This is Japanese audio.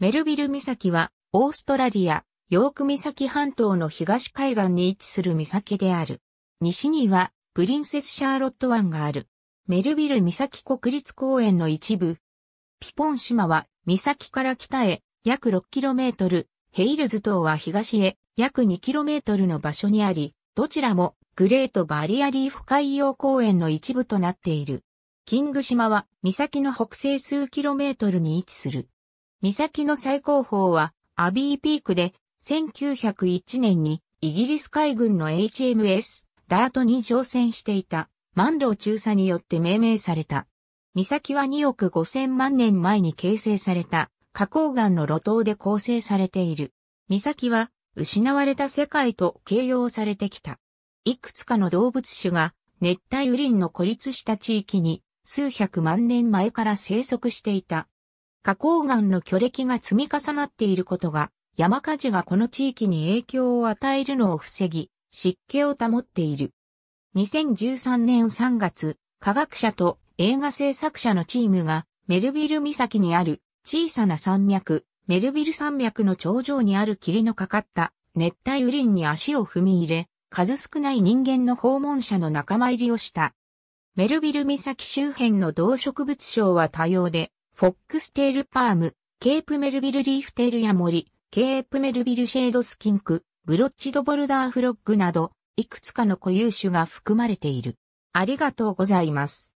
メルビル岬は、オーストラリア、ヨーク岬半島の東海岸に位置する岬である。西には、プリンセスシャーロット湾がある。メルビル岬国立公園の一部。ピポン島は、岬から北へ、約 6km、ヘイルズ島は東へ、約 2km の場所にあり、どちらも、グレートバリアリーフ海洋公園の一部となっている。キング島は、岬の北西数キロメートルに位置する。岬の最高峰はアビーピークで1901年にイギリス海軍の HMS ダートに乗船していた万ー中佐によって命名された。岬は2億5千万年前に形成された花崗岩の路頭で構成されている。岬は失われた世界と形容されてきた。いくつかの動物種が熱帯雨林の孤立した地域に数百万年前から生息していた花崗岩の巨歴が積み重なっていることが、山火事がこの地域に影響を与えるのを防ぎ、湿気を保っている。2013年3月、科学者と映画制作者のチームが、メルビル岬にある小さな山脈、メルビル山脈の頂上にある霧のかかった熱帯雨林に足を踏み入れ、数少ない人間の訪問者の仲間入りをした。メルビル岬周辺の動植物賞は多様で、フォックステールパーム、ケープメルビルリーフテールや森、ケープメルビルシェードスキンク、ブロッチドボルダーフロッグなど、いくつかの固有種が含まれている。ありがとうございます。